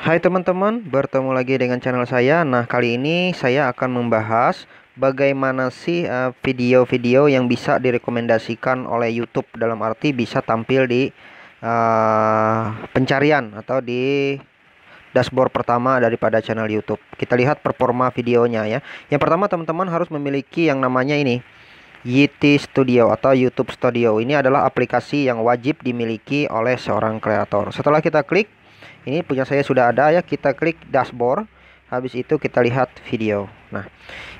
Hai teman-teman, bertemu lagi dengan channel saya. Nah, kali ini saya akan membahas bagaimana sih eh, video-video uh, yang bisa direkomendasikan oleh YouTube dalam arti bisa tampil di uh, pencarian atau di dashboard pertama daripada channel YouTube. Kita lihat performa videonya ya. Yang pertama teman-teman harus memiliki yang namanya ini YT Studio atau YouTube Studio. Ini adalah aplikasi yang wajib dimiliki oleh seorang kreator. Setelah kita klik ini punya saya sudah ada ya kita klik dashboard habis itu kita lihat video nah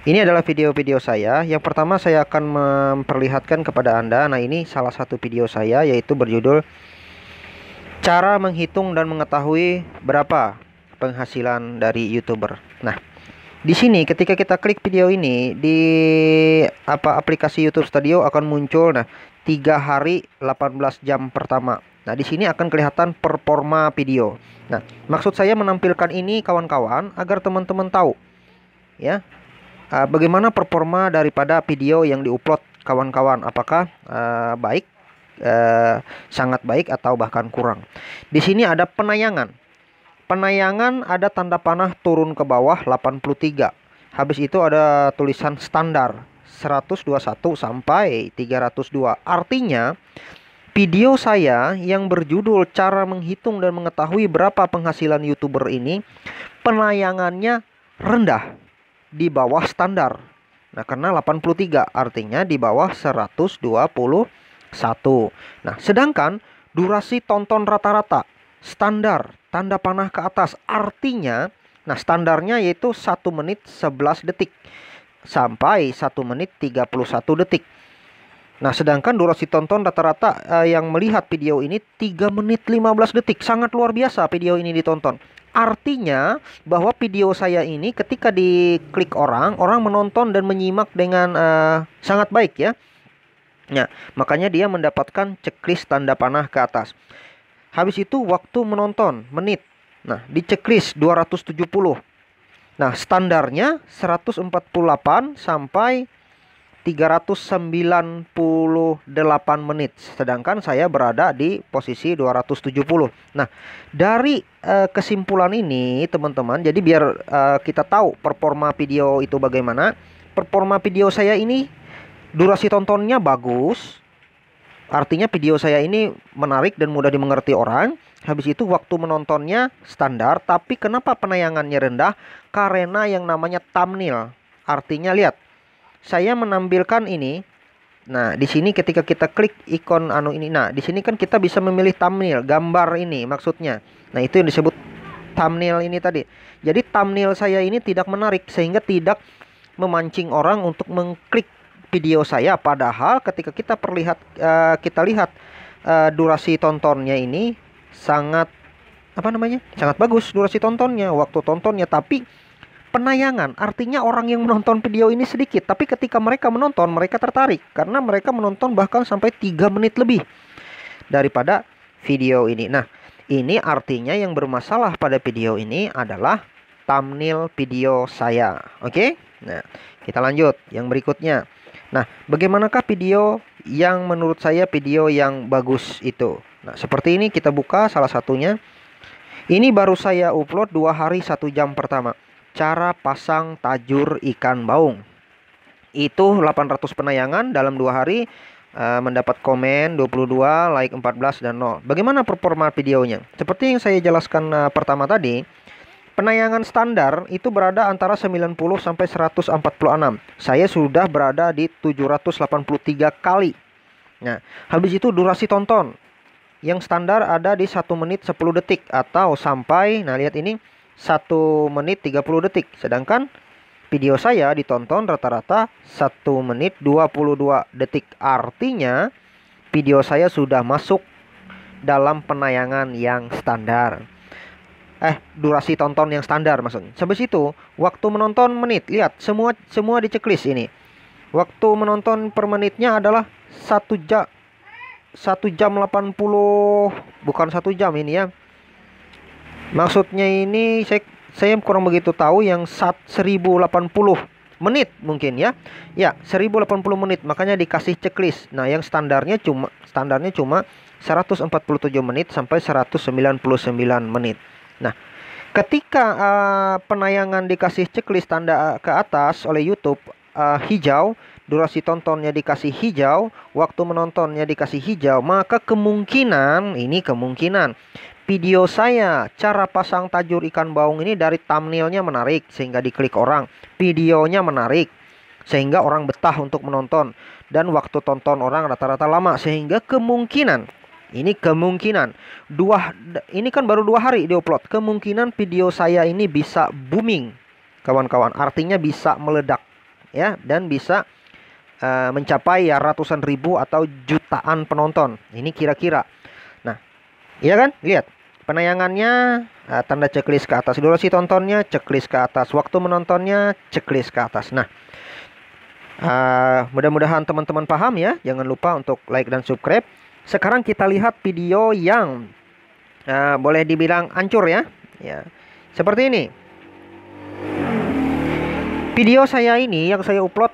ini adalah video-video saya yang pertama saya akan memperlihatkan kepada anda nah ini salah satu video saya yaitu berjudul cara menghitung dan mengetahui berapa penghasilan dari youtuber nah di sini ketika kita klik video ini di apa aplikasi YouTube Studio akan muncul nah tiga hari 18 jam pertama Nah, di sini akan kelihatan performa video. Nah, maksud saya menampilkan ini kawan-kawan agar teman-teman tahu ya uh, bagaimana performa daripada video yang diupload kawan-kawan apakah uh, baik uh, sangat baik atau bahkan kurang. Di sini ada penayangan. Penayangan ada tanda panah turun ke bawah 83. Habis itu ada tulisan standar 121 sampai 302. Artinya Video saya yang berjudul Cara Menghitung dan Mengetahui Berapa Penghasilan YouTuber ini penayangannya rendah di bawah standar. Nah, karena 83 artinya di bawah 121. Nah, sedangkan durasi tonton rata-rata standar tanda panah ke atas artinya nah standarnya yaitu 1 menit 11 detik sampai 1 menit 31 detik. Nah, sedangkan durasi tonton rata-rata uh, yang melihat video ini 3 menit 15 detik. Sangat luar biasa video ini ditonton. Artinya bahwa video saya ini ketika diklik orang, orang menonton dan menyimak dengan uh, sangat baik ya. Nah, makanya dia mendapatkan checklist tanda panah ke atas. Habis itu waktu menonton, menit. Nah, di checklist 270. Nah, standarnya 148 sampai 398 menit sedangkan saya berada di posisi 270. Nah, dari uh, kesimpulan ini teman-teman, jadi biar uh, kita tahu performa video itu bagaimana, performa video saya ini durasi tontonnya bagus. Artinya video saya ini menarik dan mudah dimengerti orang. Habis itu waktu menontonnya standar, tapi kenapa penayangannya rendah? Karena yang namanya thumbnail. Artinya lihat saya menampilkan ini. Nah, di sini ketika kita klik ikon anu ini. Nah, di sini kan kita bisa memilih thumbnail, gambar ini maksudnya. Nah, itu yang disebut thumbnail ini tadi. Jadi thumbnail saya ini tidak menarik sehingga tidak memancing orang untuk mengklik video saya padahal ketika kita perlihat uh, kita lihat uh, durasi tontonnya ini sangat apa namanya? sangat bagus durasi tontonnya, waktu tontonnya tapi penayangan. Artinya orang yang menonton video ini sedikit, tapi ketika mereka menonton mereka tertarik karena mereka menonton bahkan sampai 3 menit lebih daripada video ini. Nah, ini artinya yang bermasalah pada video ini adalah thumbnail video saya. Oke? Nah, kita lanjut yang berikutnya. Nah, bagaimanakah video yang menurut saya video yang bagus itu? Nah, seperti ini kita buka salah satunya. Ini baru saya upload dua hari satu jam pertama cara pasang tajur ikan baung. Itu 800 penayangan dalam dua hari uh, mendapat komen 22, like 14 dan 0. Bagaimana performa videonya? Seperti yang saya jelaskan uh, pertama tadi, penayangan standar itu berada antara 90 sampai 146. Saya sudah berada di 783 kali. Nah, habis itu durasi tonton yang standar ada di 1 menit 10 detik atau sampai nah lihat ini 1 menit 30 detik. Sedangkan video saya ditonton rata-rata 1 menit 22 detik. Artinya video saya sudah masuk dalam penayangan yang standar. Eh, durasi tonton yang standar maksudnya. Sampai situ, waktu menonton menit. Lihat, semua semua di checklist ini. Waktu menonton per menitnya adalah 1 jam 1 jam 80 bukan 1 jam ini ya. Maksudnya ini saya saya kurang begitu tahu yang saat 1080 menit mungkin ya. Ya, 1080 menit makanya dikasih checklist. Nah, yang standarnya cuma standarnya cuma 147 menit sampai 199 menit. Nah, ketika uh, penayangan dikasih checklist tanda eh, ke atas oleh YouTube uh, hijau, durasi tontonnya dikasih hijau, waktu menontonnya dikasih hijau, maka kemungkinan ini kemungkinan video saya cara pasang tajur ikan baung ini dari thumbnailnya menarik sehingga diklik orang videonya menarik sehingga orang betah untuk menonton dan waktu tonton orang rata-rata lama sehingga kemungkinan ini kemungkinan dua ini kan baru dua hari di upload kemungkinan video saya ini bisa booming kawan-kawan artinya bisa meledak ya dan bisa uh, mencapai ya ratusan ribu atau jutaan penonton ini kira-kira nah Iya kan? Lihat. Penayangannya, uh, tanda ceklis ke atas durasi tontonnya, ceklis ke atas waktu menontonnya, ceklis ke atas. Nah, uh, mudah-mudahan teman-teman paham ya. Jangan lupa untuk like dan subscribe. Sekarang kita lihat video yang uh, boleh dibilang ancur ya. Ya, seperti ini. Video saya ini yang saya upload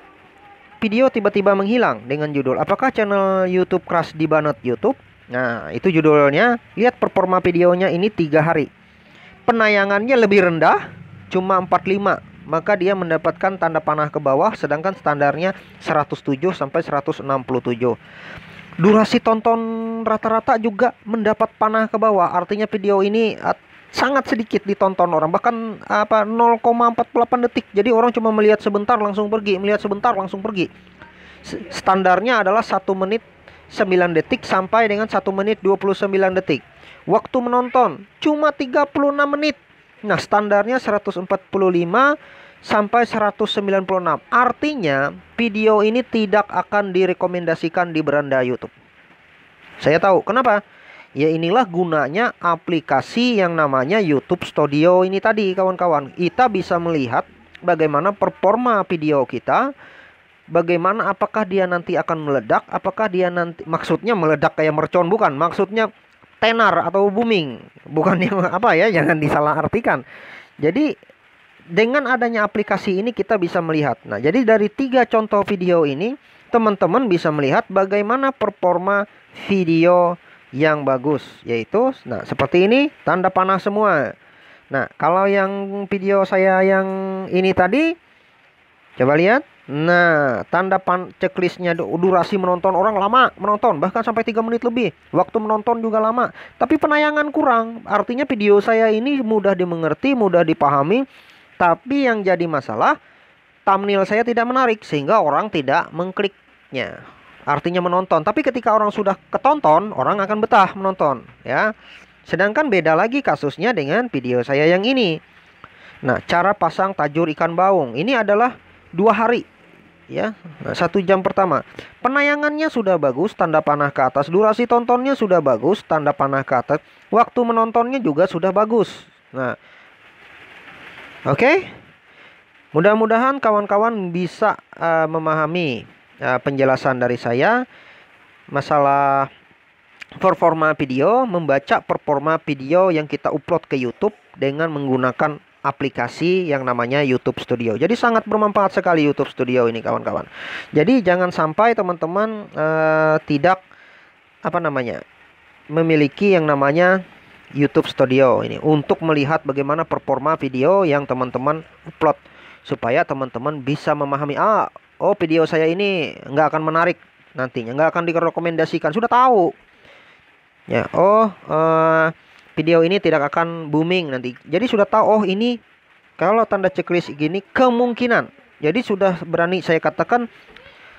video tiba-tiba menghilang dengan judul apakah channel YouTube crash di banget YouTube Nah, itu judulnya. Lihat performa videonya ini tiga hari. Penayangannya lebih rendah, cuma 45. Maka dia mendapatkan tanda panah ke bawah, sedangkan standarnya 107 sampai 167. Durasi tonton rata-rata juga mendapat panah ke bawah. Artinya video ini ah, sangat sedikit ditonton orang bahkan apa 0,48 detik jadi orang cuma melihat sebentar langsung pergi melihat sebentar langsung pergi standarnya adalah satu menit 9 detik sampai dengan 1 menit 29 detik. Waktu menonton cuma 36 menit. Nah, standarnya 145 sampai 196. Artinya, video ini tidak akan direkomendasikan di beranda YouTube. Saya tahu kenapa? Ya inilah gunanya aplikasi yang namanya YouTube Studio ini tadi kawan-kawan. Kita bisa melihat bagaimana performa video kita bagaimana apakah dia nanti akan meledak apakah dia nanti maksudnya meledak kayak mercon bukan maksudnya tenar atau booming bukan yang apa ya jangan disalahartikan jadi dengan adanya aplikasi ini kita bisa melihat nah jadi dari tiga contoh video ini teman-teman bisa melihat bagaimana performa video yang bagus yaitu nah seperti ini tanda panah semua nah kalau yang video saya yang ini tadi coba lihat Nah, tanda pan checklistnya durasi menonton orang lama menonton bahkan sampai 3 menit lebih. Waktu menonton juga lama, tapi penayangan kurang. Artinya video saya ini mudah dimengerti, mudah dipahami, tapi yang jadi masalah thumbnail saya tidak menarik sehingga orang tidak mengkliknya. Artinya menonton, tapi ketika orang sudah ketonton, orang akan betah menonton, ya. Sedangkan beda lagi kasusnya dengan video saya yang ini. Nah, cara pasang tajur ikan baung ini adalah dua hari ya nah, satu jam pertama penayangannya sudah bagus tanda panah ke atas durasi tontonnya sudah bagus tanda panah ke atas waktu menontonnya juga sudah bagus nah oke okay? mudah-mudahan kawan-kawan bisa uh, memahami uh, penjelasan dari saya masalah performa video membaca performa video yang kita upload ke YouTube dengan menggunakan aplikasi yang namanya YouTube Studio. Jadi sangat bermanfaat sekali YouTube Studio ini kawan-kawan. Jadi jangan sampai teman-teman uh, tidak apa namanya memiliki yang namanya YouTube Studio ini untuk melihat bagaimana performa video yang teman-teman upload supaya teman-teman bisa memahami ah oh video saya ini nggak akan menarik nantinya nggak akan direkomendasikan sudah tahu ya oh uh, video ini tidak akan booming nanti. Jadi sudah tahu oh ini kalau tanda checklist gini kemungkinan. Jadi sudah berani saya katakan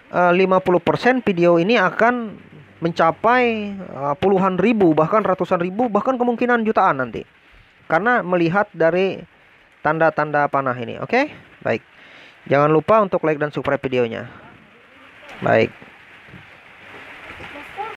50% eh, video ini akan mencapai eh, puluhan ribu bahkan ratusan ribu bahkan kemungkinan jutaan nanti. Karena melihat dari tanda-tanda panah ini, oke? Okay? Baik. Jangan lupa untuk like dan subscribe videonya. Baik.